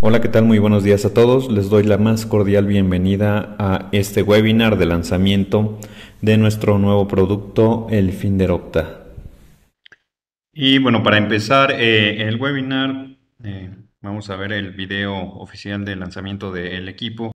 Hola, ¿qué tal? Muy buenos días a todos. Les doy la más cordial bienvenida a este webinar de lanzamiento de nuestro nuevo producto, el Finder Opta. Y bueno, para empezar eh, el webinar, eh, vamos a ver el video oficial de lanzamiento del equipo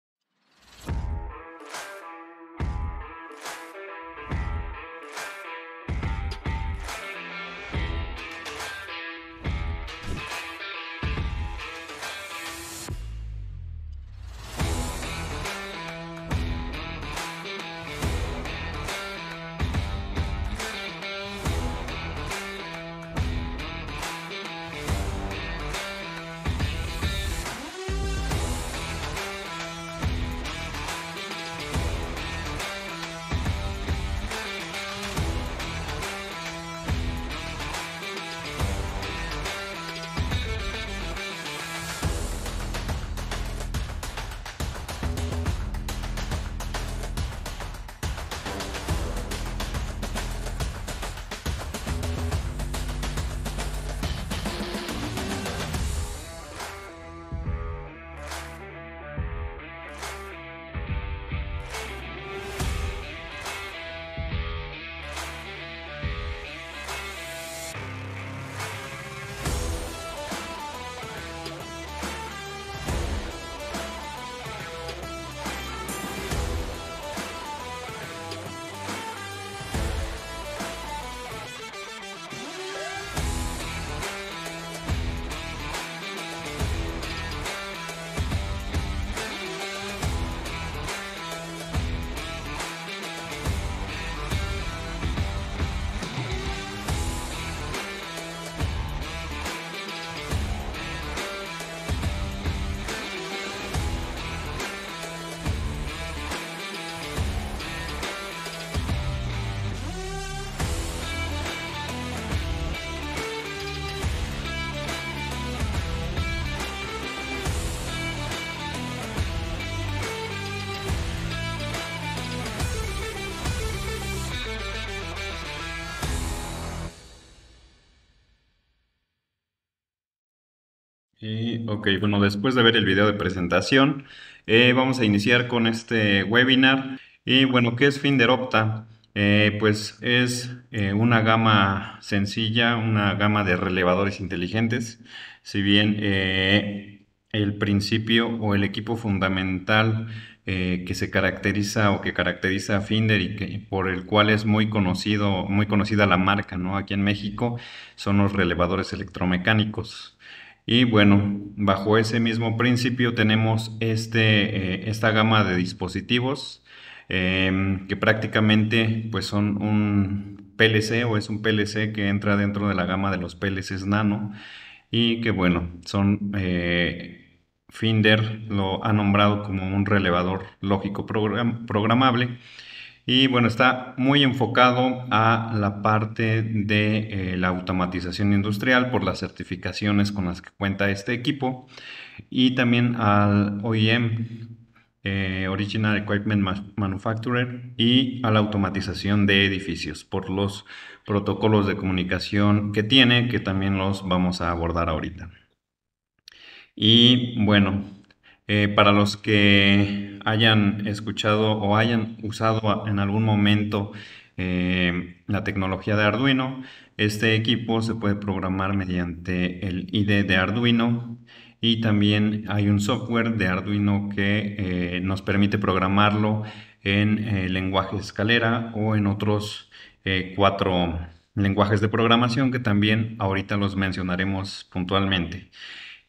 Ok, bueno, después de ver el video de presentación, eh, vamos a iniciar con este webinar. Y bueno, ¿qué es Finder Opta? Eh, pues es eh, una gama sencilla, una gama de relevadores inteligentes. Si bien el principio o el equipo fundamental que se caracteriza o que caracteriza a Finder y que, por el cual es muy conocido, muy conocida la marca ¿no? aquí en México, son los relevadores electromecánicos. Y bueno, bajo ese mismo principio tenemos este, eh, esta gama de dispositivos em, que prácticamente pues son un PLC o es un PLC que entra dentro de la gama de los PLCs nano y que bueno, son... Eh, Finder lo ha nombrado como un relevador lógico programable y bueno, está muy enfocado a la parte de eh, la automatización industrial por las certificaciones con las que cuenta este equipo y también al OEM, eh, Original Equipment Manufacturer, y a la automatización de edificios por los protocolos de comunicación que tiene, que también los vamos a abordar ahorita. Y bueno, eh, para los que hayan escuchado o hayan usado en algún momento eh, la tecnología de Arduino, este equipo se puede programar mediante el IDE de Arduino y también hay un software de Arduino que eh, nos permite programarlo en lenguaje escalera o en otros cuatro lenguajes de programación que también ahorita los mencionaremos puntualmente.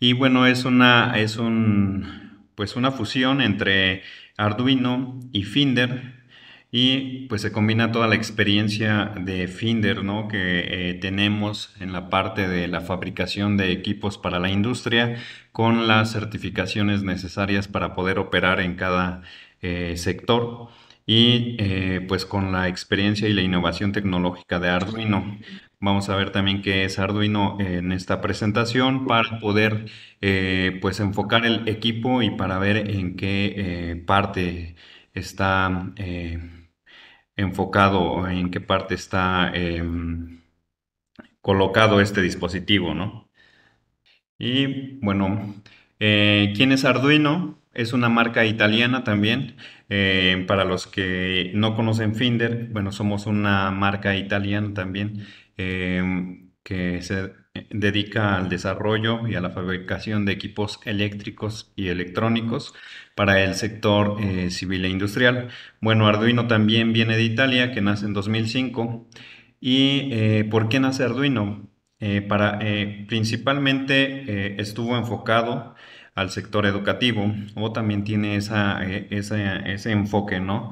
Y bueno, es, una, es un pues una fusión entre Arduino y Finder y pues se combina toda la experiencia de Finder ¿no? que eh, tenemos en la parte de la fabricación de equipos para la industria con las certificaciones necesarias para poder operar en cada eh, sector y eh, pues con la experiencia y la innovación tecnológica de Arduino. Vamos a ver también qué es Arduino en esta presentación para poder eh, pues enfocar el equipo y para ver en qué eh, parte está eh, enfocado, en qué parte está em, colocado este dispositivo, Y bueno, ¿quién es Arduino? Es una marca italiana también. para los que no conocen Finder, bueno, somos una marca italiana también Em, que se eh, dedica al desarrollo y a la fabricación de equipos eléctricos y electrónicos para el sector eh, civil e industrial. Bueno, Arduino también viene de Italia, que nace en 2005. ¿Y eh, por qué nace Arduino? para, principalmente estuvo enfocado al sector educativo o también tiene esa, ese enfoque ¿no?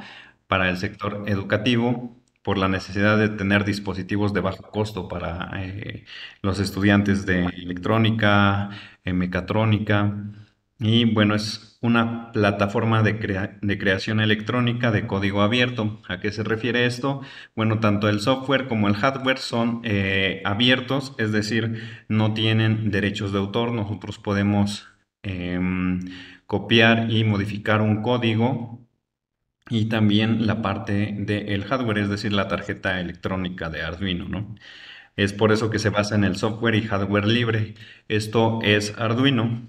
para el sector educativo por la necesidad de tener dispositivos de bajo costo para eh, los estudiantes de electrónica, eh, mecatrónica. Y bueno, es una plataforma de, creación electrónica de código abierto. ¿A qué se refiere esto? Bueno, tanto el software como el hardware son eh, abiertos, es decir, no tienen derechos de autor. Nosotros podemos em, copiar y modificar un código y también la parte del hardware, es decir, la tarjeta electrónica de Arduino, ¿no? Es por eso que se basa en el software y hardware libre. Esto es Arduino.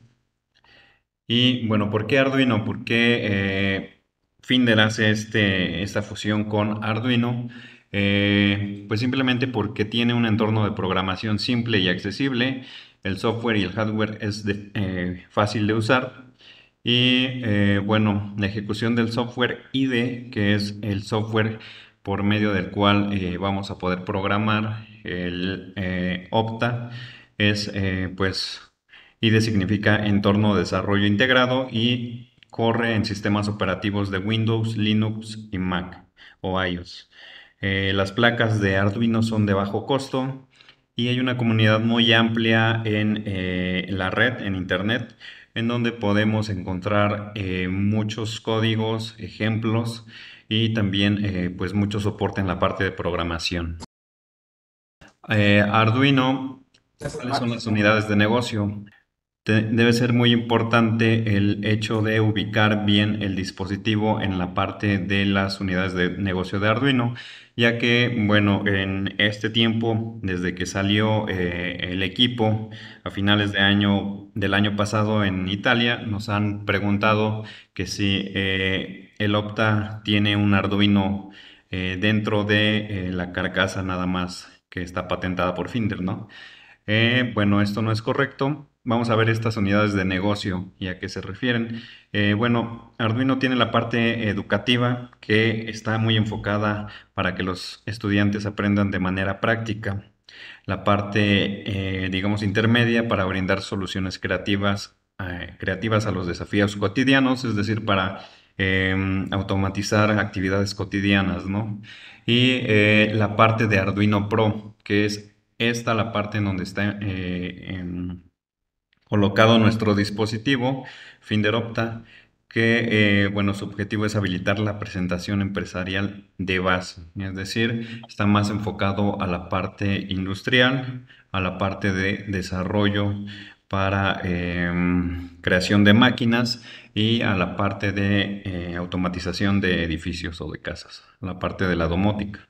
Y bueno, ¿por qué Arduino? ¿Por qué eh, Finder hace este, esta fusión con Arduino? Eh, pues simplemente porque tiene un entorno de programación simple y accesible. El software y el hardware es eh, fácil de usar y eh, bueno, la ejecución del software IDE, que es el software por medio del cual eh, vamos a poder programar el eh, Opta, es pues IDE significa entorno de desarrollo integrado y corre en sistemas operativos de Windows, Linux y Mac o iOS. las placas de Arduino son de bajo costo y hay una comunidad muy amplia en la red, en Internet, en donde podemos encontrar eh, muchos códigos, ejemplos y también eh, pues mucho soporte en la parte de programación. Eh, Arduino, ¿cuáles son las unidades de negocio? debe ser muy importante el hecho de ubicar bien el dispositivo en la parte de las unidades de negocio de Arduino, ya que, bueno, en este tiempo, desde que salió eh, el equipo a finales de año, del año pasado en Italia, nos han preguntado que si eh, el Opta tiene un Arduino eh, dentro de la carcasa nada más que está patentada por Finder, ¿no? bueno, esto no es correcto Vamos a ver estas unidades de negocio y a qué se refieren. Eh, bueno, Arduino tiene la parte educativa que está muy enfocada para que los estudiantes aprendan de manera práctica. La parte, eh, digamos, intermedia para brindar soluciones creativas, eh, creativas a los desafíos cotidianos, es decir, para em, automatizar actividades cotidianas, ¿no? Y la parte de Arduino Pro, que es esta la parte en donde está colocado nuestro dispositivo Finderopta, que eh, bueno, su objetivo es habilitar la presentación empresarial de base, es decir, está más enfocado a la parte industrial, a la parte de desarrollo para em, creación de máquinas y a la parte de eh, automatización de edificios o de casas, la parte de la domótica.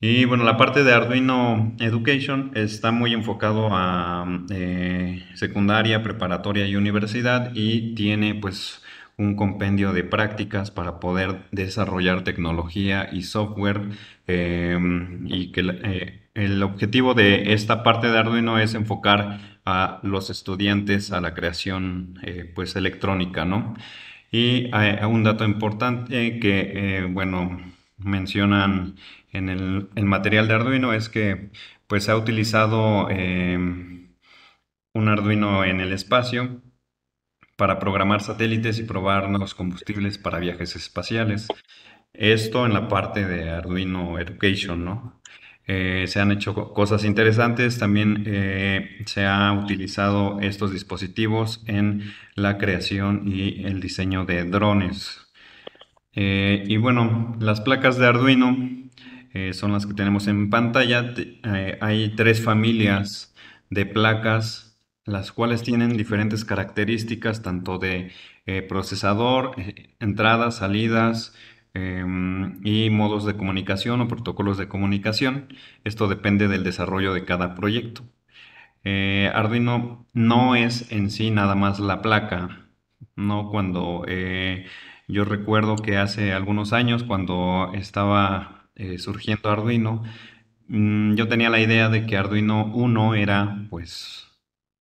Y bueno, la parte de Arduino Education está muy enfocado a eh, secundaria, preparatoria y universidad y tiene pues un compendio de prácticas para poder desarrollar tecnología y software em, y que eh, el objetivo de esta parte de Arduino es enfocar a los estudiantes a la creación eh, pues electrónica, ¿no? Y hay un dato importante que, bueno, mencionan en el, material de Arduino es que pues se ha utilizado em, un Arduino en el espacio para programar satélites y probar nuevos combustibles para viajes espaciales. Esto en la parte de Arduino Education, ¿no? Eh, se han hecho cosas interesantes, también eh, se han utilizado estos dispositivos en la creación y el diseño de drones. Eh, y bueno, las placas de Arduino eh, son las que tenemos en pantalla. Eh, hay tres familias de placas, las cuales tienen diferentes características, tanto de procesador, entradas, salidas em, y modos de comunicación o protocolos de comunicación. Esto depende del desarrollo de cada proyecto. Arduino no es en sí nada más la placa, no cuando yo recuerdo que hace algunos años, cuando estaba eh, surgiendo Arduino, mm, yo tenía la idea de que Arduino 1 era, pues,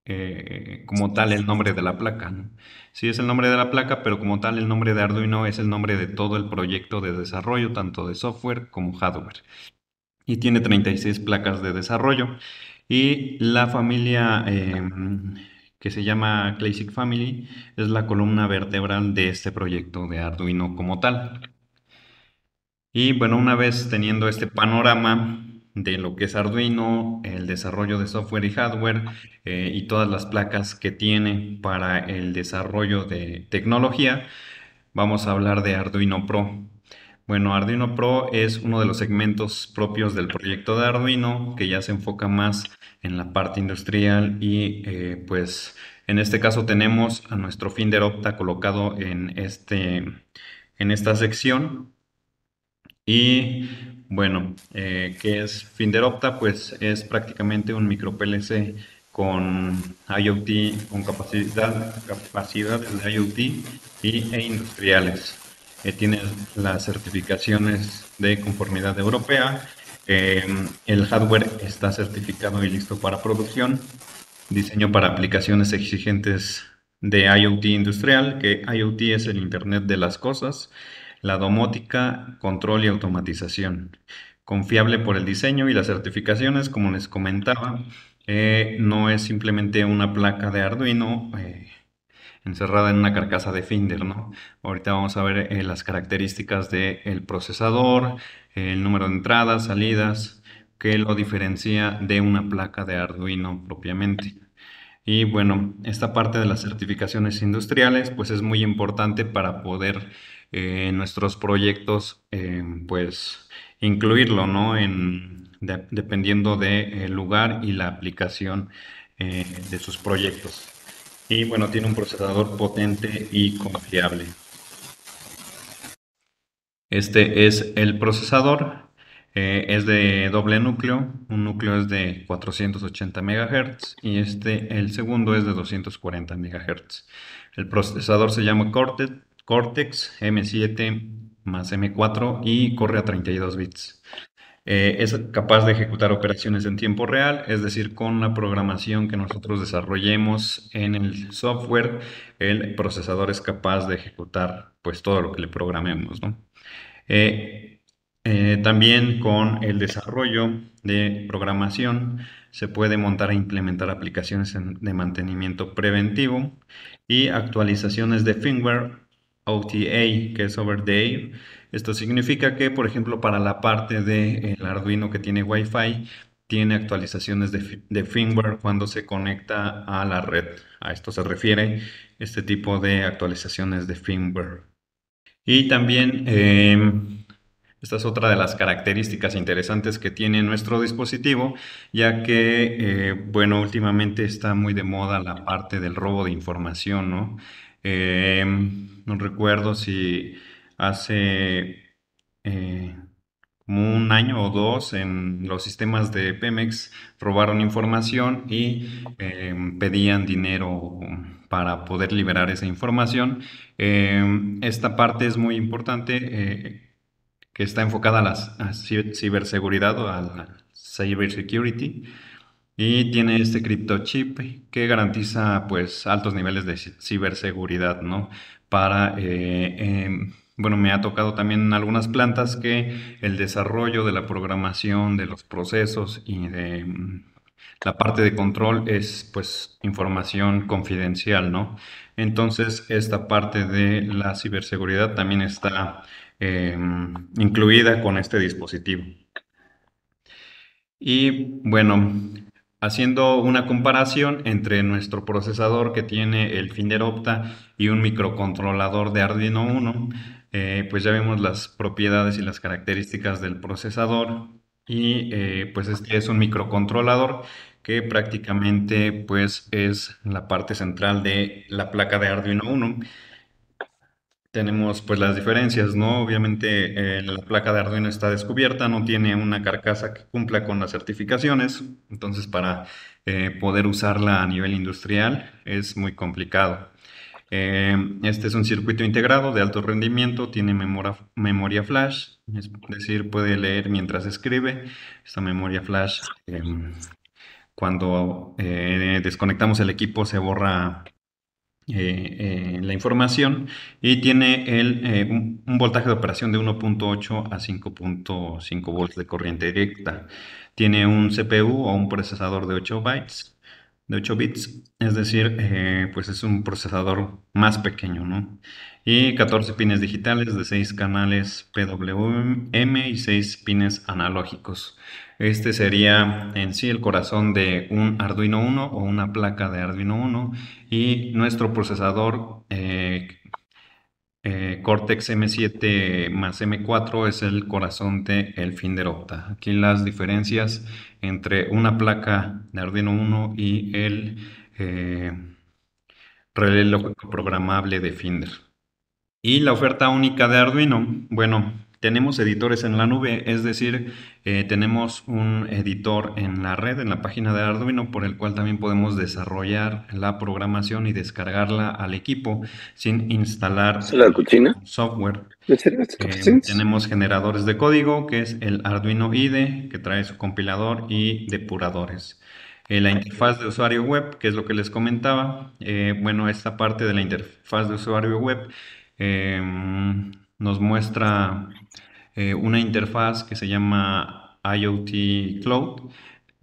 eh, como tal el nombre de la placa. Sí es el nombre de la placa, pero como tal el nombre de Arduino es el nombre de todo el proyecto de desarrollo, tanto de software como hardware. Y tiene 36 placas de desarrollo. Y la familia... Em, que se llama Classic Family, es la columna vertebral de este proyecto de Arduino como tal. Y bueno, una vez teniendo este panorama de lo que es Arduino, el desarrollo de software y hardware eh, y todas las placas que tiene para el desarrollo de tecnología, vamos a hablar de Arduino Pro. Bueno, Arduino Pro es uno de los segmentos propios del proyecto de Arduino que ya se enfoca más en la parte industrial y eh, pues en este caso tenemos a nuestro Finder Opta colocado en, este, en esta sección. Y bueno, eh, ¿qué es Finder Opta? Pues es prácticamente un micro PLC con IoT, con capacidad, de IoT y, e industriales eh, tiene las certificaciones de conformidad europea, eh, el hardware está certificado y listo para producción, diseño para aplicaciones exigentes de IoT industrial, que IoT es el Internet de las Cosas, la domótica, control y automatización. Confiable por el diseño y las certificaciones, como les comentaba, eh, no es simplemente una placa de Arduino eh, encerrada en una carcasa de Finder, ¿no? Ahorita vamos a ver eh, las características del procesador, el número de entradas, salidas, que lo diferencia de una placa de Arduino propiamente. Y bueno, esta parte de las certificaciones industriales pues es muy importante para poder en eh, nuestros proyectos eh, pues incluirlo, ¿no? En, dependiendo del lugar y la aplicación de sus proyectos. Y bueno, tiene un procesador potente y confiable. Este es el procesador. Eh, es de doble núcleo. Un núcleo es de 480 MHz y este, el segundo es de 240 MHz. El procesador se llama Cortex, Cortex M7 más M4 y corre a 32 bits. Eh, es capaz de ejecutar operaciones en tiempo real, es decir, con la programación que nosotros desarrollemos en el software, el procesador es capaz de ejecutar pues todo lo que le programemos. Eh, eh, también con el desarrollo de programación se puede montar e implementar aplicaciones de mantenimiento preventivo y actualizaciones de firmware OTA, que es over the air, esto significa que, por ejemplo, para la parte del de eh, Arduino que tiene Wi-Fi, tiene actualizaciones de, firmware cuando se conecta a la red. A esto se refiere este tipo de actualizaciones de firmware. Y también, em, esta es otra de las características interesantes que tiene nuestro dispositivo, ya que, eh, bueno, últimamente está muy de moda la parte del robo de información, ¿no? Em, no recuerdo si hace eh, un año o dos en los sistemas de Pemex robaron información y em, pedían dinero para poder liberar esa información. Em, esta parte es muy importante eh, que está enfocada a la ciberseguridad o a la cybersecurity y tiene este criptochip que garantiza pues altos niveles de ciberseguridad, ¿no? Para eh, em, bueno, me ha tocado también en algunas plantas que el desarrollo de la programación, de los procesos y de mm, la parte de control es pues información confidencial, ¿no? Entonces, esta parte de la ciberseguridad también está eh, incluida con este dispositivo. Y bueno, haciendo una comparación entre nuestro procesador que tiene el Finder Opta y un microcontrolador de Arduino 1, eh, pues ya vemos las propiedades y las características del procesador y eh, pues este es un microcontrolador que prácticamente pues es la parte central de la placa de Arduino Uno. Tenemos pues las diferencias, ¿no? Obviamente eh, la placa de Arduino está descubierta, no tiene una carcasa que cumpla con las certificaciones, entonces para poder usarla a nivel industrial es muy complicado. Eh, este es un circuito integrado de alto rendimiento, tiene memoria, memoria flash, es decir, puede leer mientras escribe. Esta memoria flash, em, cuando eh, desconectamos el equipo, se borra eh, la información y tiene un, un, voltaje de operación de 1.8 a 5.5 volts de corriente directa. Tiene un CPU o un procesador de 8 bytes de 8 bits, es decir, eh, pues es un procesador más pequeño, ¿no? Y 14 pines digitales de 6 canales PWM y 6 pines analógicos. Este sería en sí el corazón de un Arduino 1 o una placa de Arduino 1 y nuestro procesador eh, eh, Cortex M7 más M4 es el corazón de el Finder Opta. Aquí las diferencias entre una placa de Arduino 1 y el eh, relé lógico programable de Finder. Y la oferta única de Arduino, bueno, tenemos editores en la nube, es decir, eh, tenemos un editor en la red, en la página de Arduino, por el cual también podemos desarrollar la programación y descargarla al equipo sin instalar la software. Eh, tenemos generadores de código, que es el Arduino IDE, que trae su compilador y depuradores. Eh, la interfaz de usuario web, que es lo que les comentaba, bueno, esta parte de la interfaz de usuario web em, nos muestra eh, una interfaz que se llama IoT Cloud,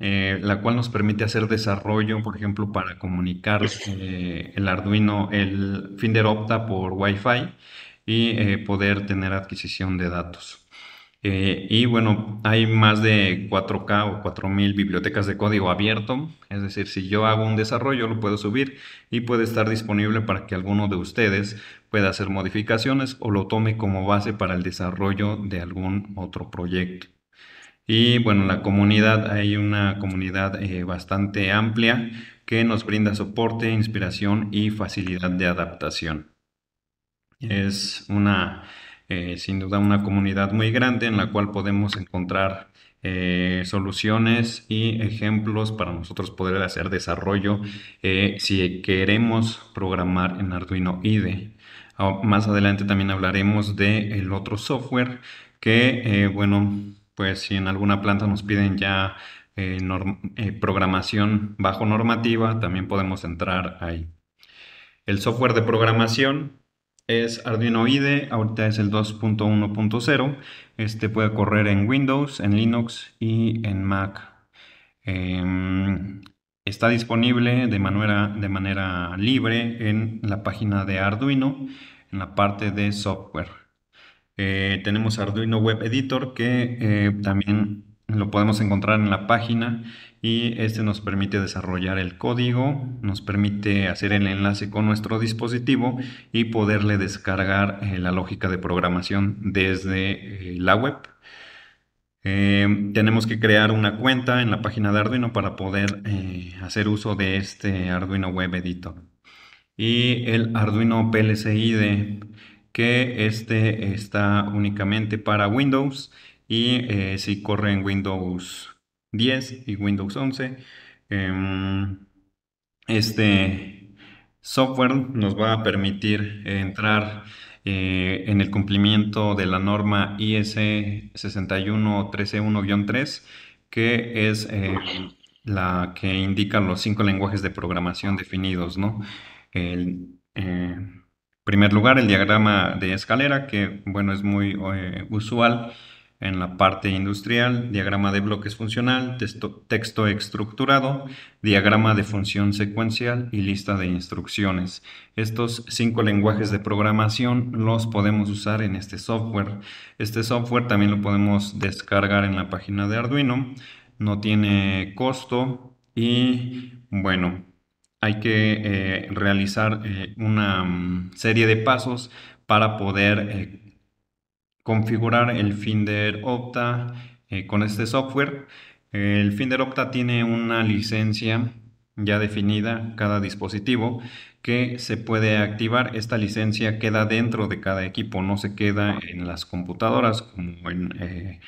eh, la cual nos permite hacer desarrollo, por ejemplo, para comunicar eh, el Arduino, el Finder Opta por Wi-Fi y poder tener adquisición de datos. y bueno, hay más de 4K o 4000 bibliotecas de código abierto. Es decir, si yo hago un desarrollo, lo puedo subir y puede estar disponible para que alguno de ustedes pueda hacer modificaciones o lo tome como base para el desarrollo de algún otro proyecto. Y bueno, la comunidad, hay una comunidad eh, bastante amplia que nos brinda soporte, inspiración y facilidad de adaptación. Es una, eh, sin duda, una comunidad muy grande en la cual podemos encontrar eh, soluciones y ejemplos para nosotros poder hacer desarrollo si queremos programar en Arduino IDE. Ah, más adelante también hablaremos del otro software que, eh, bueno, pues si en alguna planta nos piden ya eh, eh, programación bajo normativa, también podemos entrar ahí. El software de programación es Arduino IDE, ahorita es el 2.1.0. Este puede correr en Windows, en Linux y en Mac. Em, Está disponible de manera, de manera libre en la página de Arduino, en la parte de software. Eh, tenemos Arduino Web Editor que eh, también lo podemos encontrar en la página y este nos permite desarrollar el código, nos permite hacer el enlace con nuestro dispositivo y poderle descargar eh, la lógica de programación desde la web. Em, tenemos que crear una cuenta en la página de Arduino para poder eh, hacer uso de este Arduino Web Editor. Y el Arduino PLCID, que este está únicamente para Windows y eh, si corre en Windows 10 y Windows 11, em, este software nos va a permitir entrar eh, en el cumplimiento de la norma IS 61131-3 que es eh, la que indica los cinco lenguajes de programación definidos, en eh, primer lugar, el diagrama de escalera, que bueno, es muy usual en la parte industrial, diagrama de bloques funcional, texto, estructurado, diagrama de función secuencial y lista de instrucciones. Estos cinco lenguajes de programación los podemos usar en este software. Este software también lo podemos descargar en la página de Arduino. No tiene costo y bueno, hay que eh, realizar eh, una mm, serie de pasos para poder... Eh, configurar el Finder Opta eh, con este software. El Finder Opta tiene una licencia ya definida cada dispositivo que se puede activar. Esta licencia queda dentro de cada equipo, no se queda en las computadoras como en eh,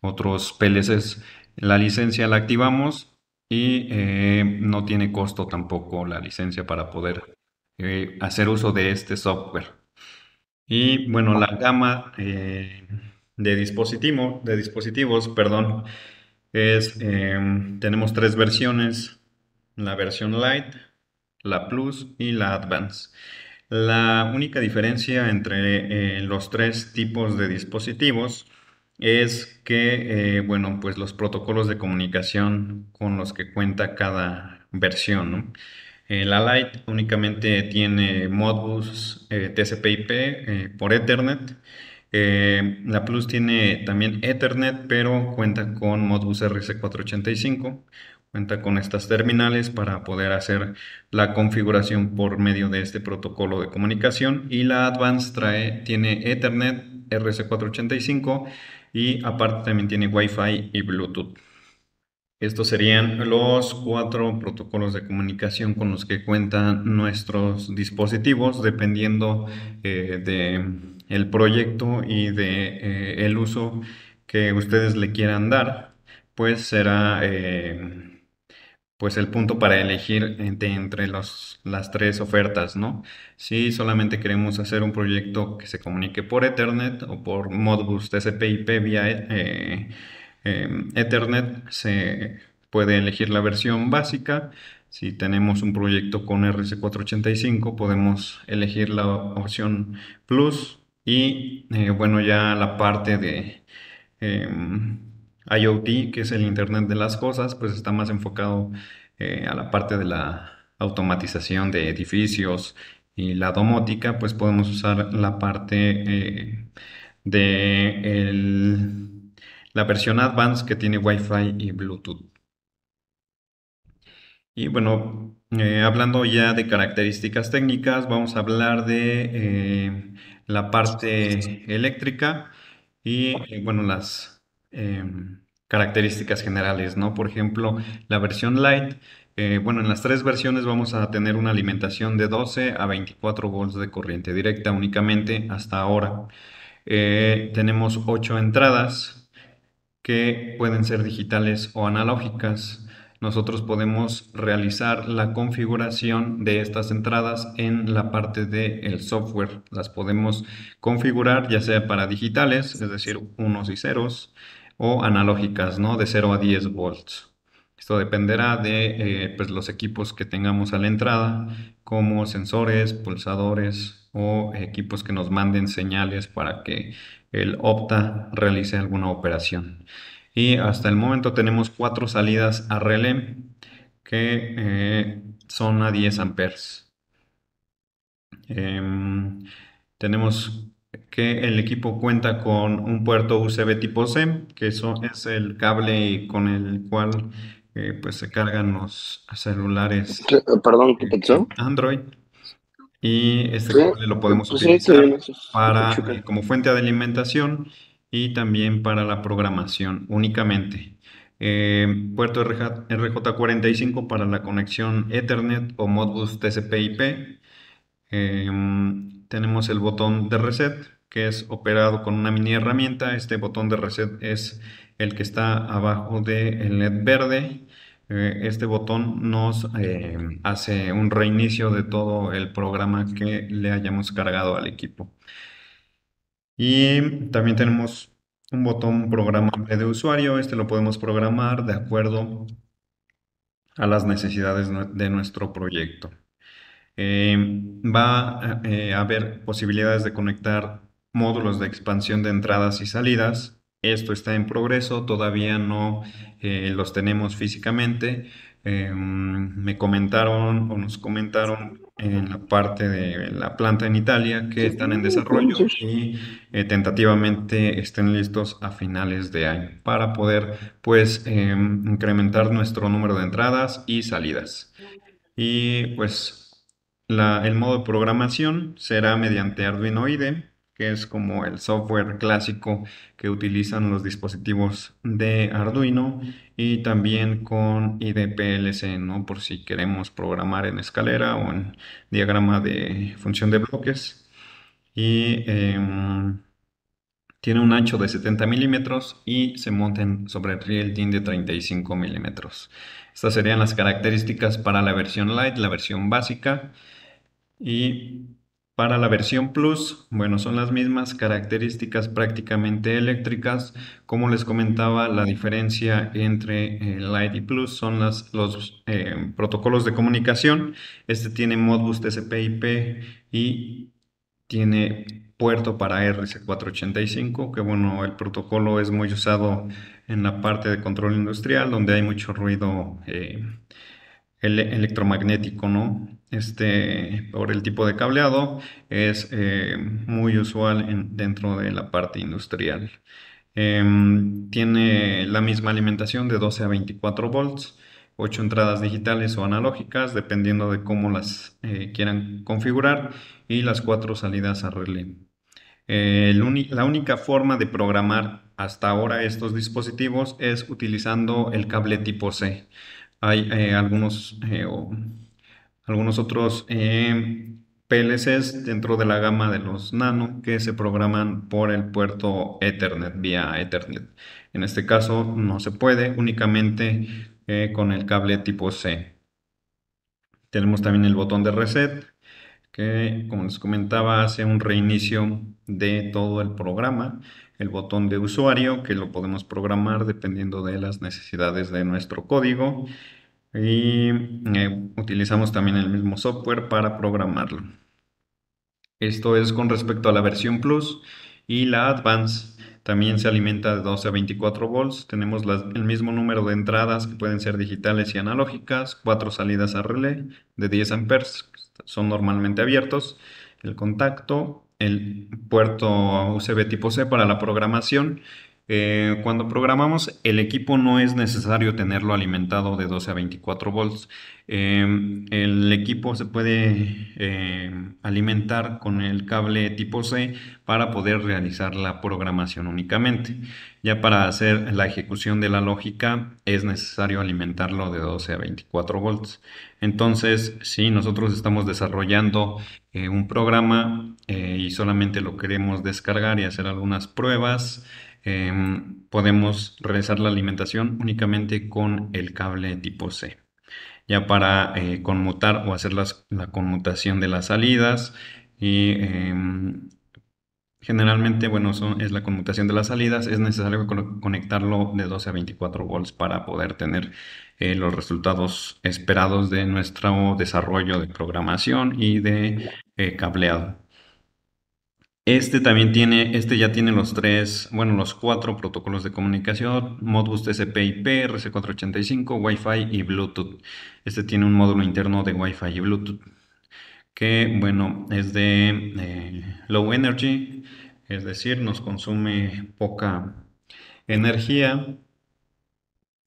otros PLCs. La licencia la activamos y eh, no tiene costo tampoco la licencia para poder hacer uso de este software. Y bueno, la gama eh, de, de dispositivos, perdón, es, em, tenemos tres versiones, la versión Lite, la Plus y la Advance. La única diferencia entre eh, los tres tipos de dispositivos es que, eh, bueno, pues los protocolos de comunicación con los que cuenta cada versión, ¿no? Eh, la Lite únicamente tiene Modbus, eh, TCP/IP eh, por Ethernet. la Plus tiene también Ethernet, pero cuenta con Modbus RC485. Cuenta con estas terminales para poder hacer la configuración por medio de este protocolo de comunicación. Y la Advanced trae, tiene Ethernet, RC485 y aparte también tiene Wi-Fi y Bluetooth. Estos serían los cuatro protocolos de comunicación con los que cuentan nuestros dispositivos, dependiendo eh, de el proyecto y de eh, el uso que ustedes le quieran dar, pues será eh, pues el punto para elegir entre, entre las tres ofertas, ¿no? Si solamente queremos hacer un proyecto que se comunique por Ethernet o por Modbus TCP/IP vía Em, Ethernet se puede elegir la versión básica. Si tenemos un proyecto con RC485 podemos elegir la opción Plus y eh, bueno ya la parte de em, IoT que es el Internet de las Cosas pues está más enfocado eh, a la parte de la automatización de edificios y la domótica pues podemos usar la parte eh, de el la versión Advanced que tiene Wi-Fi y Bluetooth. Y bueno, eh, hablando ya de características técnicas, vamos a hablar de eh, la parte eléctrica y eh, bueno, las em, características generales, ¿no? Por ejemplo, la versión light. bueno, en las tres versiones vamos a tener una alimentación de 12 a 24 volts de corriente directa únicamente hasta ahora. tenemos ocho entradas, que pueden ser digitales o analógicas. Nosotros podemos realizar la configuración de estas entradas en la parte del software. Las podemos configurar ya sea para digitales, es decir, unos y ceros, o analógicas, ¿no? De 0 a 10 volts. Esto dependerá de eh, pues, los equipos que tengamos a la entrada, como sensores, pulsadores o equipos que nos manden señales para que el Opta realice alguna operación. Y hasta el momento tenemos cuatro salidas a relé que eh, son a 10 amperes. Em, tenemos que el equipo cuenta con un puerto USB tipo C, que eso es el cable con el cual eh, pues se cargan los celulares. Perdón, Android y este cable lo podemos utilizar para, como fuente de alimentación y también para la programación únicamente. Eh, puerto RJ, 45 para la conexión Ethernet o Modbus TCP/IP. Eh, tenemos el botón de reset que es operado con una mini herramienta. Este botón de reset es el que está abajo del de LED verde eh, este botón nos eh, hace un reinicio de todo el programa que le hayamos cargado al equipo. Y también tenemos un botón programable de usuario. Este lo podemos programar de acuerdo a las necesidades de nuestro proyecto. Eh, va a haber posibilidades de conectar módulos de expansión de entradas y salidas esto está en progreso, todavía no eh, los tenemos físicamente. Eh, mm, me comentaron o nos comentaron en la parte de la planta en Italia que están en desarrollo y eh, tentativamente estén listos a finales de año para poder pues incrementar nuestro número de entradas y salidas. Y pues el modo de programación será mediante Arduino IDE que es como el software clásico que utilizan los dispositivos de Arduino y también con IDPLC, ¿no? Por si queremos programar en escalera o en diagrama de función de bloques. Y em, tiene un ancho de 70 milímetros y se monten sobre el de 35 milímetros. Estas serían las características para la versión light, la versión básica. Y para la versión Plus, bueno, son las mismas características prácticamente eléctricas. Como les comentaba, la diferencia entre el eh, y Plus son los eh, protocolos de comunicación. Este tiene Modbus TCP/IP y tiene puerto para RC485, que bueno, el protocolo es muy usado en la parte de control industrial, donde hay mucho ruido. Eh, electromagnético, ¿no? Este, por el tipo de cableado, es eh, muy usual dentro de la parte industrial. Em, tiene la misma alimentación de 12 a 24 volts, 8 entradas digitales o analógicas, dependiendo de cómo las eh, quieran configurar, y las 4 salidas a relé. la única forma de programar hasta ahora estos dispositivos es utilizando el cable tipo C hay eh, algunos, eh, algunos otros eh, PLCs dentro de la gama de los nano que se programan por el puerto Ethernet, vía Ethernet. En este caso no se puede, únicamente eh, con el cable tipo C. Tenemos también el botón de reset, que como les comentaba hace un reinicio de todo el programa el botón de usuario que lo podemos programar dependiendo de las necesidades de nuestro código y eh, utilizamos también el mismo software para programarlo. Esto es con respecto a la versión Plus y la Advance. También se alimenta de 12 a 24 volts. Tenemos el mismo número de entradas que pueden ser digitales y analógicas, cuatro salidas a relé de 10 amperes, son normalmente abiertos, el contacto el puerto USB tipo C para la programación eh, cuando programamos, el equipo no es necesario tenerlo alimentado de 12 a 24 volts. Em, el equipo se puede em, alimentar con el cable tipo C para poder realizar la programación únicamente. Ya para hacer la ejecución de la lógica es necesario alimentarlo de 12 a 24 volts. Entonces, si nosotros estamos desarrollando eh, un programa eh, y solamente lo queremos descargar y hacer algunas pruebas, Em, podemos realizar la alimentación únicamente con el cable tipo C. Ya para eh, conmutar o hacer la conmutación de las salidas y em, generalmente, bueno, es la conmutación de las salidas, es necesario conectarlo de 12 a 24 volts para poder tener eh, los resultados esperados de nuestro desarrollo de programación y de eh, cableado. Este también tiene, este ya tiene los tres, bueno, los cuatro protocolos de comunicación, Modbus TCP IP, RC485, Wi-Fi y Bluetooth. Este tiene un módulo interno de Wi-Fi y Bluetooth, que bueno, es de eh, low energy, es decir, nos consume poca energía.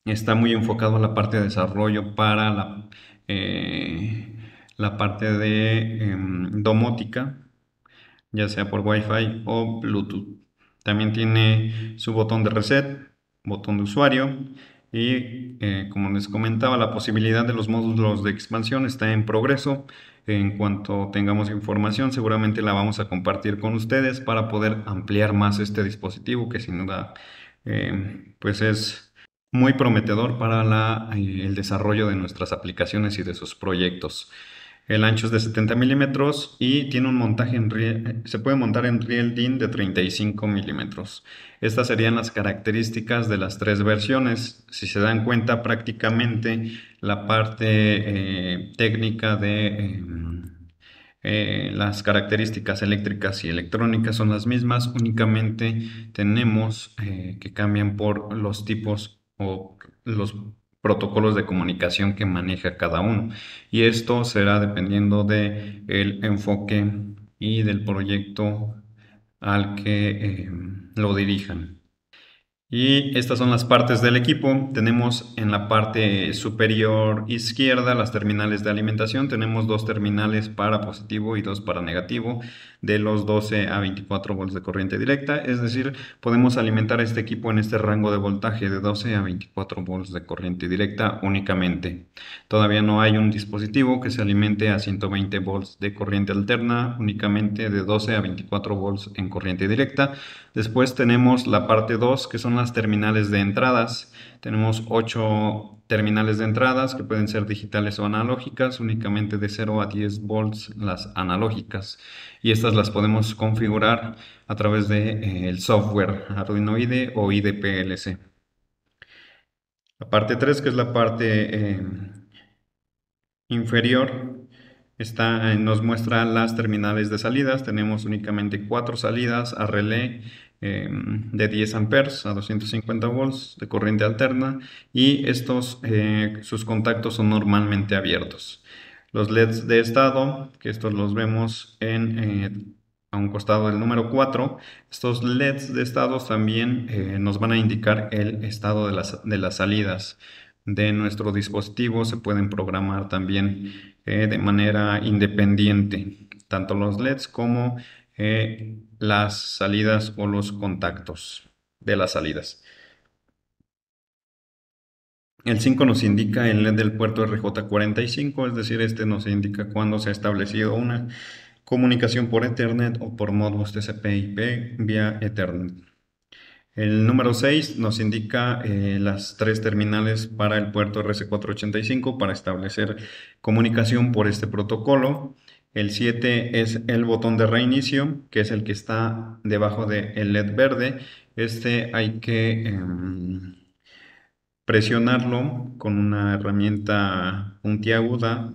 Está muy enfocado a la parte de desarrollo para la, eh, la parte de em, domótica ya sea por Wi-Fi o Bluetooth. También tiene su botón de reset, botón de usuario y eh, como les comentaba la posibilidad de los módulos de expansión está en progreso. En cuanto tengamos información seguramente la vamos a compartir con ustedes para poder ampliar más este dispositivo que sin duda eh, pues es muy prometedor para eh, el desarrollo de nuestras aplicaciones y de sus proyectos el ancho es de 70 milímetros y tiene un montaje en se puede montar en riel DIN de 35 milímetros. Estas serían las características de las tres versiones. Si se dan cuenta, prácticamente la parte eh, técnica de em, eh, las características eléctricas y electrónicas son las mismas, únicamente tenemos eh, que cambian por los tipos o los protocolos de comunicación que maneja cada uno. Y esto será dependiendo del el enfoque y del proyecto al que eh, lo dirijan. Y estas son las partes del equipo. Tenemos en la parte superior izquierda las terminales de alimentación. Tenemos dos terminales para positivo y dos para negativo de los 12 a 24 volts de corriente directa. Es decir, podemos alimentar este equipo en este rango de voltaje de 12 a 24 volts de corriente directa únicamente. Todavía no hay un dispositivo que se alimente a 120 volts de corriente alterna, únicamente de 12 a 24 volts en corriente directa. Después tenemos la parte 2 que son las terminales de entradas. Tenemos ocho terminales de entradas que pueden ser digitales o analógicas, únicamente de 0 a 10 volts las analógicas. Y estas las podemos configurar a través del de, eh, software Arduino IDE o IDPLC PLC. La parte 3, que es la parte eh, inferior, Está, eh, nos muestra las terminales de salidas. Tenemos únicamente cuatro salidas a relé Em, de 10 amperes a 250 volts de corriente alterna y estos, eh, sus contactos son normalmente abiertos. Los LEDs de estado, que estos los vemos en eh, a un costado del número 4. Estos LEDs de estado también eh, nos van a indicar el estado de las, salidas de nuestro dispositivo. Se pueden programar también de manera independiente, tanto los LEDs como eh, las salidas o los contactos de las salidas. El 5 nos indica el LED del puerto RJ45, es decir, este nos indica cuándo se ha establecido una comunicación por Ethernet o por modos TCP/IP vía Ethernet. El número 6 nos indica eh, las tres terminales para el puerto RC485 para establecer comunicación por este protocolo. El 7 es el botón de reinicio, que es el que está debajo del LED verde. Este hay que em, presionarlo con una herramienta puntiaguda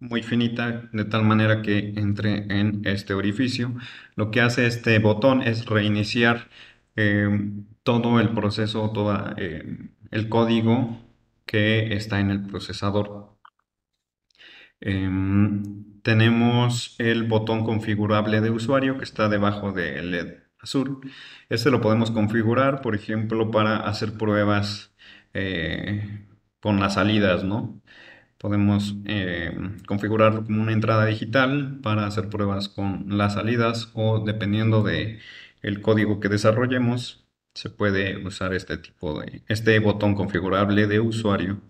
muy finita de tal manera que entre en este orificio. Lo que hace este botón es reiniciar em, todo el proceso, todo em, el código que está en el procesador tenemos el botón configurable de usuario que está debajo del LED azul. Este lo podemos configurar, por ejemplo, para hacer pruebas eh, con las salidas, ¿no? Podemos eh, configurarlo como una entrada digital para hacer pruebas con las salidas o dependiendo de el código que desarrollemos, se puede usar este tipo de este botón configurable de usuario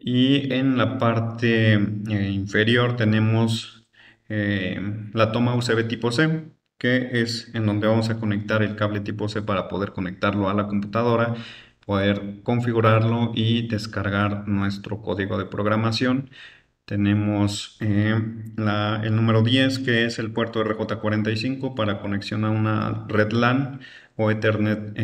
y en la parte eh, inferior tenemos eh, la toma USB tipo C que es en donde vamos a conectar el cable tipo C para poder conectarlo a la computadora poder configurarlo y descargar nuestro código de programación tenemos eh, el número 10 que es el puerto RJ45 para conexión a una red LAN o Ethernet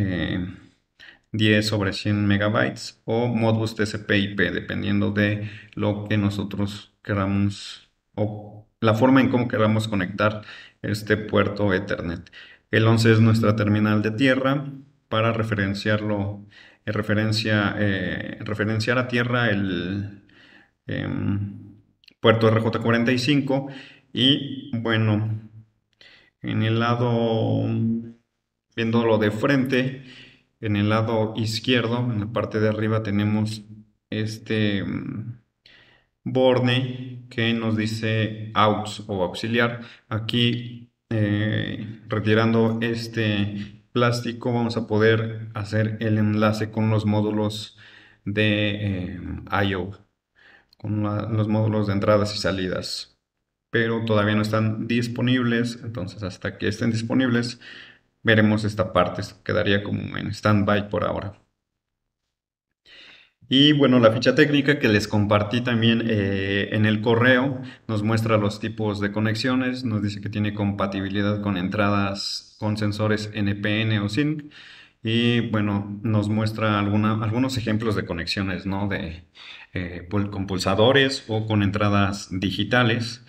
10 sobre 100 megabytes o Modbus TCP/IP, dependiendo de lo que nosotros queramos o la forma en cómo queramos conectar este puerto Ethernet. El 11 es nuestra terminal de tierra para referenciarlo, en referencia, eh, referenciar a tierra el em, puerto RJ45 y bueno, en el lado viéndolo de frente, en el lado izquierdo, en la parte de arriba, tenemos este mm, borne que nos dice aux o auxiliar. Aquí, eh, retirando este plástico, vamos a poder hacer el enlace con los módulos de eh, I.O., con los módulos de entradas y salidas pero todavía no están disponibles. Entonces, hasta que estén disponibles, veremos esta parte. quedaría como en stand-by por ahora. Y bueno, la ficha técnica que les compartí también eh, en el correo nos muestra los tipos de conexiones, nos dice que tiene compatibilidad con entradas con sensores NPN o SYNC y bueno, nos muestra algunos ejemplos de conexiones, ¿no? De, eh, con pulsadores o con entradas digitales.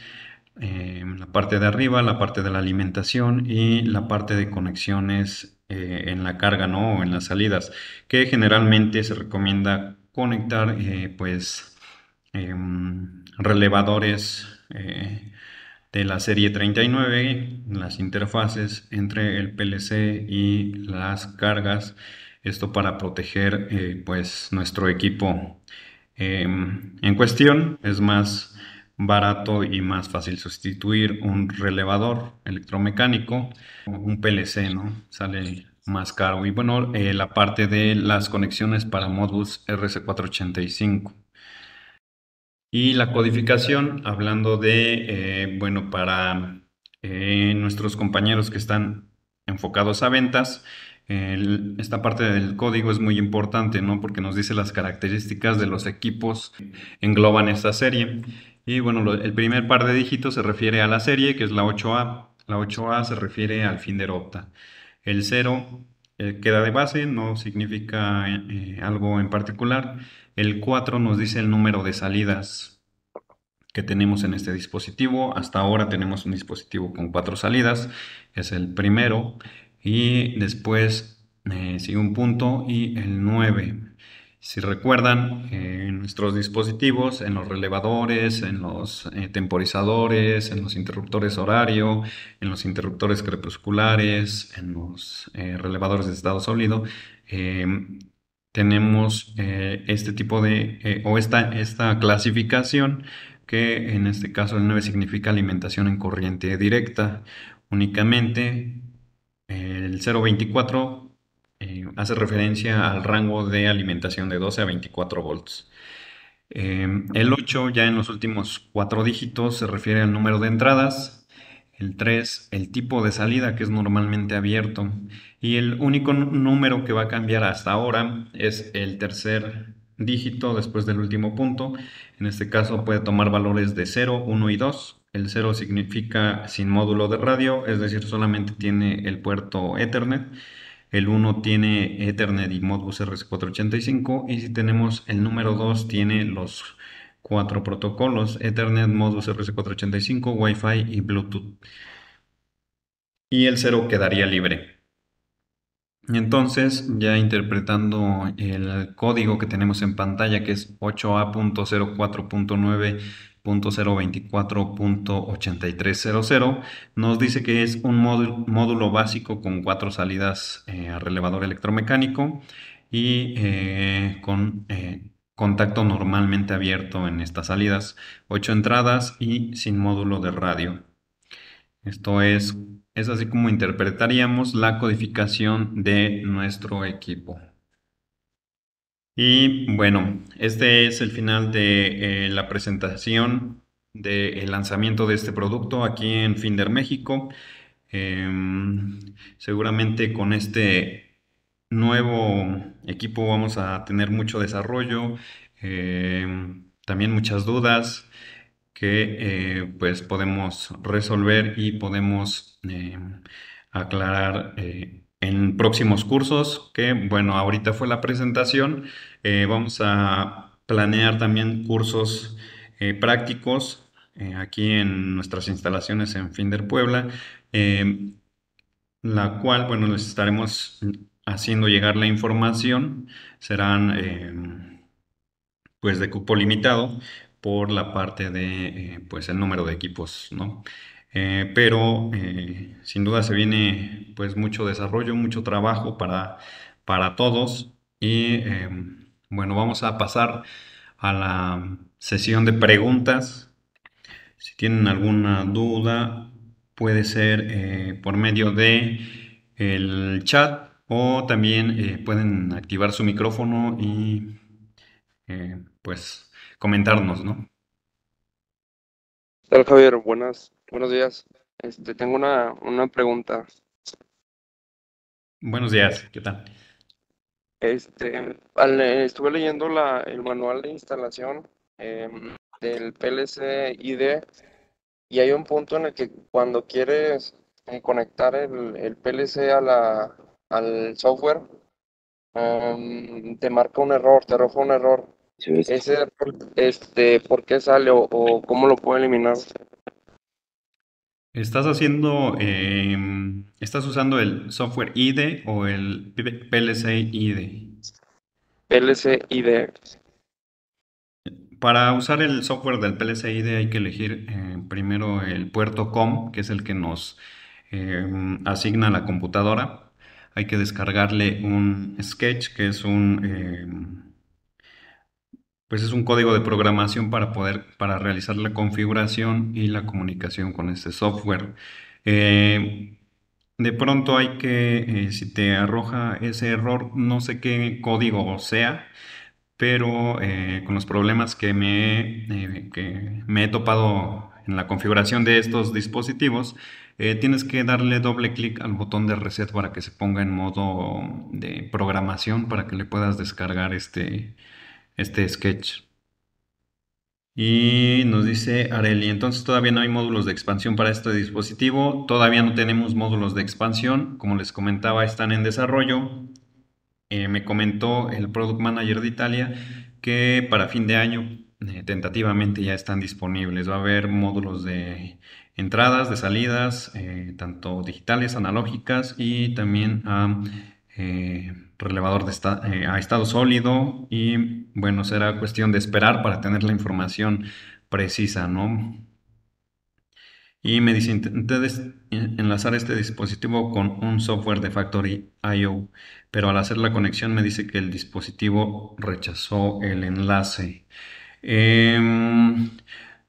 Eh, la parte de arriba, la parte de la alimentación y la parte de conexiones eh, en la carga ¿no? o en las salidas, que generalmente se recomienda conectar eh, pues em, relevadores de la serie 39, las interfaces entre el PLC y las cargas, esto para proteger pues nuestro equipo em, en cuestión, es más barato y más fácil sustituir un relevador electromecánico, un PLC, ¿no? Sale más caro. Y bueno, eh, la parte de las conexiones para modus RC485. Y la codificación, hablando de, eh, bueno, para eh, nuestros compañeros que están enfocados a ventas, esta parte del código es muy importante, ¿no? Porque nos dice las características de los equipos que engloban esta serie. Y bueno, el primer par de dígitos se refiere a la serie, que es la 8A. La 8A se refiere al fin de opta. El 0 eh, queda de base, no significa eh, algo en particular. El 4 nos dice el número de salidas que tenemos en este dispositivo. Hasta ahora tenemos un dispositivo con cuatro salidas, es el primero. Y después eh, sigue un punto y el 9. Si recuerdan, en eh, nuestros dispositivos, en los relevadores, en los eh, temporizadores, en los interruptores horario, en los interruptores crepusculares, en los eh, relevadores de estado sólido, em, tenemos este tipo de, o esta, esta clasificación que en este caso el 9 significa alimentación en corriente directa únicamente. El 024 eh, hace referencia al rango de alimentación de 12 a 24 volts. Em, el 8 ya en los últimos cuatro dígitos se refiere al número de entradas. El 3, el tipo de salida que es normalmente abierto. Y el único número que va a cambiar hasta ahora es el tercer dígito después del último punto. En este caso puede tomar valores de 0, 1 y 2. El 0 significa sin módulo de radio, es decir, solamente tiene el puerto Ethernet el 1 tiene Ethernet y Modbus rs 485 y si tenemos el número 2 tiene los cuatro protocolos Ethernet, Modbus rs 485 Wi-Fi y Bluetooth. Y el 0 quedaría libre. Entonces, ya interpretando el código que tenemos en pantalla, que es 8A.04.9 0.024.8300 nos dice que es un módulo, básico con cuatro salidas eh, a relevador electromecánico y eh, con eh, contacto normalmente abierto en estas salidas, ocho entradas y sin módulo de radio. Esto es, es así como interpretaríamos la codificación de nuestro equipo. Y bueno, este es el final de eh, la presentación del lanzamiento de este producto aquí en Finder México. Em, seguramente con este nuevo equipo vamos a tener mucho desarrollo, em, también muchas dudas que eh, pues podemos resolver y podemos em, aclarar eh, en próximos cursos, que bueno, ahorita fue la presentación, eh, vamos a planear también cursos eh, prácticos eh, aquí en nuestras instalaciones en Finder Puebla, em, la cual, bueno, les estaremos haciendo llegar la información, serán em, pues de cupo limitado por la parte de pues el número de equipos, ¿no? Eh, pero eh, sin duda se viene pues mucho desarrollo, mucho trabajo para, para todos y em, bueno, vamos a pasar a la sesión de preguntas. Si tienen alguna duda, puede ser eh, por medio de el chat o también pueden activar su micrófono y pues comentarnos, ¿no? Javier? Buenas Buenos días. Este, tengo una, pregunta. Buenos días, ¿qué tal? Este, estuve leyendo la, el manual de instalación em, del PLC ID y hay un punto en el que cuando quieres eh, conectar el, PLC a la, al software, em, te marca un error, te arroja un error. Ese error, este, ¿por qué sale o, o cómo lo puedo eliminar? Estás haciendo, em, estás usando el software IDE o el PLC IDE. PLC IDE. Para usar el software del PLC IDE hay que elegir eh, primero el puerto COM, que es el que nos em, asigna la computadora. Hay que descargarle un sketch, que es un em, pues es un código de programación para poder para realizar la configuración y la comunicación con este software. Eh, de pronto hay que, eh, si te arroja ese error, no sé qué código sea, pero eh, con los problemas que me, me he topado en la configuración de estos dispositivos, tienes que darle doble clic al botón de reset para que se ponga en modo de programación para que le puedas descargar este, este sketch. Y nos dice Areli, entonces todavía no hay módulos de expansión para este dispositivo, todavía no tenemos módulos de expansión, como les comentaba, están en desarrollo. Eh, me comentó el Product Manager de Italia que para fin de año eh, tentativamente ya están disponibles. Va a haber módulos de entradas, de salidas, eh, tanto digitales, analógicas y también a relevador de eh, estado sólido y bueno, será cuestión de esperar para tener la información precisa, ¿no? Y me dice, intenté enlazar este dispositivo con un software de Factory IO, pero al hacer la conexión me dice que el dispositivo rechazó el enlace. Em,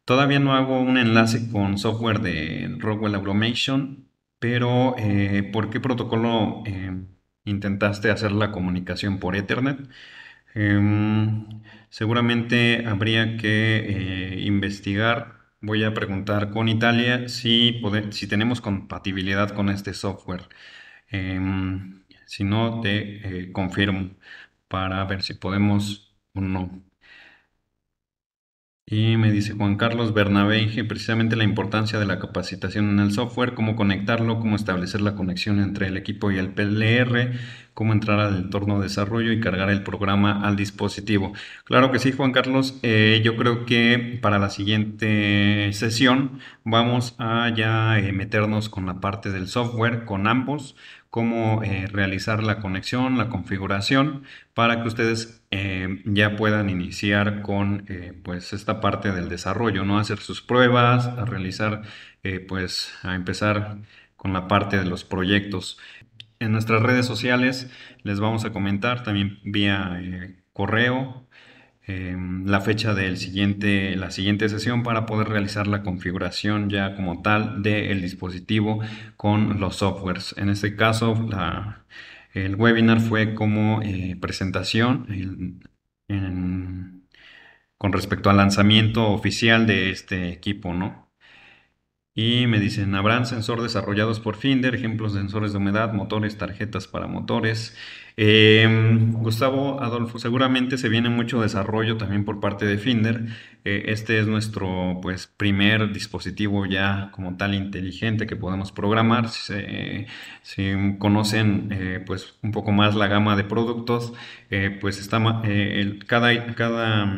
todavía no hago un enlace con software de Rockwell Automation, pero eh, ¿por qué protocolo? Em, intentaste hacer la comunicación por Ethernet. Em, seguramente habría que eh, investigar. Voy a preguntar con Italia si, si tenemos compatibilidad con este software. Em, si no, te eh, confirmo para ver si podemos o no. Y me dice Juan Carlos Bernabé, precisamente la importancia de la capacitación en el software, cómo conectarlo, cómo establecer la conexión entre el equipo y el PLR, cómo entrar al entorno de desarrollo y cargar el programa al dispositivo. Claro que sí, Juan Carlos, eh, yo creo que para la siguiente sesión vamos a ya eh, meternos con la parte del software, con ambos cómo eh, realizar la conexión, la configuración, para que ustedes eh, ya puedan iniciar con eh, pues esta parte del desarrollo, ¿no? Hacer sus pruebas, a realizar, pues a empezar con la parte de los proyectos. En nuestras redes sociales les vamos a comentar también vía correo Em, la fecha de la siguiente sesión para poder realizar la configuración ya como tal del dispositivo con los softwares. En este caso, el webinar fue como eh, presentación con respecto al lanzamiento oficial de este equipo, ¿no? Y me dicen, habrán sensores desarrollados por Finder, ejemplos de sensores de humedad, motores, tarjetas para motores, Em, Gustavo, Adolfo, seguramente se viene mucho desarrollo también por parte de Finder. Eh, este es nuestro pues, primer dispositivo ya como tal inteligente que podemos programar. Si, conocen eh, pues, un poco más la gama de productos, eh, pues está, cada, cada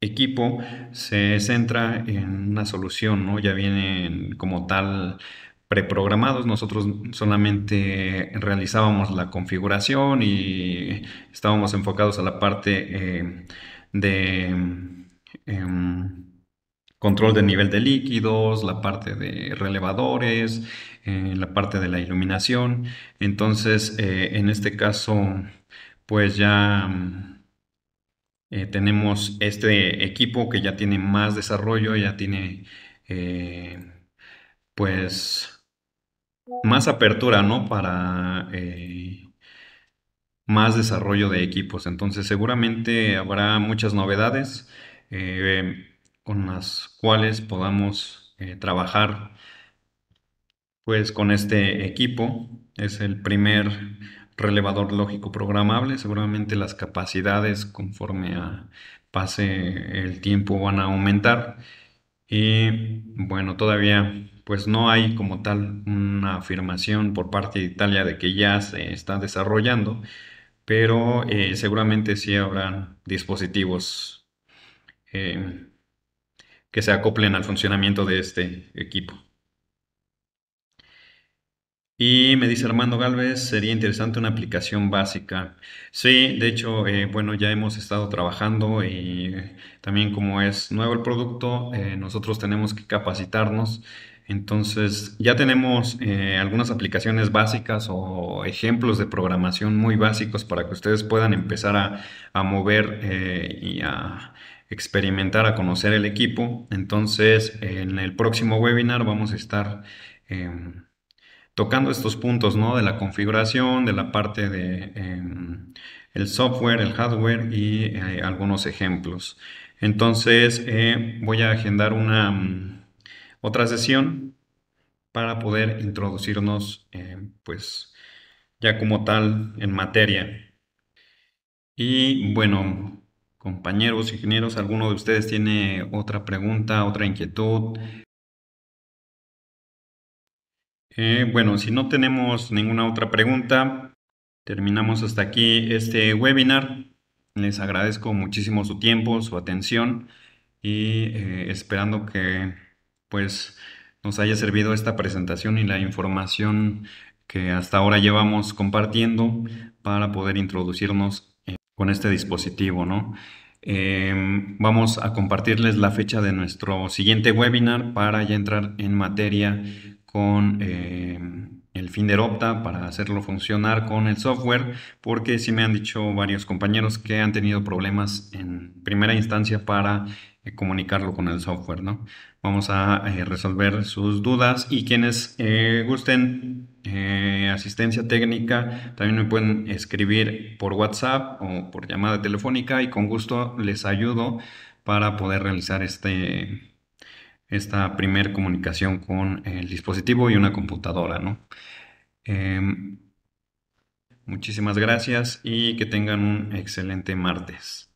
equipo se centra en una solución, ¿no? Ya viene como tal preprogramados, nosotros solamente realizábamos la configuración y estábamos enfocados a la parte eh, de em, control de nivel de líquidos, la parte de relevadores, eh, la parte de la iluminación. Entonces, eh, en este caso, pues ya... tenemos este equipo que ya tiene más desarrollo, ya tiene pues más apertura, ¿no? Para eh, más desarrollo de equipos. Entonces seguramente habrá muchas novedades eh, con las cuales podamos eh, trabajar pues con este equipo. Es el primer relevador lógico programable. Seguramente las capacidades conforme a pase el tiempo van a aumentar. Y bueno, todavía pues no hay como tal una afirmación por parte de Italia de que ya se está desarrollando, pero eh, seguramente sí habrán dispositivos eh, que se acoplen al funcionamiento de este equipo. Y me dice Armando Galvez, sería interesante una aplicación básica. Sí, de hecho, eh, bueno, ya hemos estado trabajando y también como es nuevo el producto, nosotros tenemos que capacitarnos entonces, ya tenemos eh, algunas aplicaciones básicas o ejemplos de programación muy básicos para que ustedes puedan empezar a, mover eh, y a experimentar, a conocer el equipo. Entonces, en el próximo webinar vamos a estar em, tocando estos puntos, ¿no? De la configuración, de la parte de em, el software, el hardware y eh, algunos ejemplos. Entonces, voy a agendar una mm, otra sesión para poder introducirnos, eh, pues, ya como tal en materia. Y bueno, compañeros, ingenieros, ¿alguno de ustedes tiene otra pregunta, otra inquietud? Eh, bueno, si no tenemos ninguna otra pregunta, terminamos hasta aquí este webinar. Les agradezco muchísimo su tiempo, su atención y eh, esperando que pues nos haya servido esta presentación y la información que hasta ahora llevamos compartiendo para poder introducirnos eh, con este dispositivo, ¿no? Em, vamos a compartirles la fecha de nuestro siguiente webinar para ya entrar en materia con em, el Finder Opta para hacerlo funcionar con el software, porque sí me han dicho varios compañeros que han tenido problemas en primera instancia para eh, comunicarlo con el software, ¿no? Vamos a eh, resolver sus dudas y quienes eh, gusten eh, asistencia técnica también me pueden escribir por WhatsApp o por llamada telefónica y con gusto les ayudo para poder realizar este, esta primer comunicación con el dispositivo y una computadora. ¿no? Em, muchísimas gracias y que tengan un excelente martes.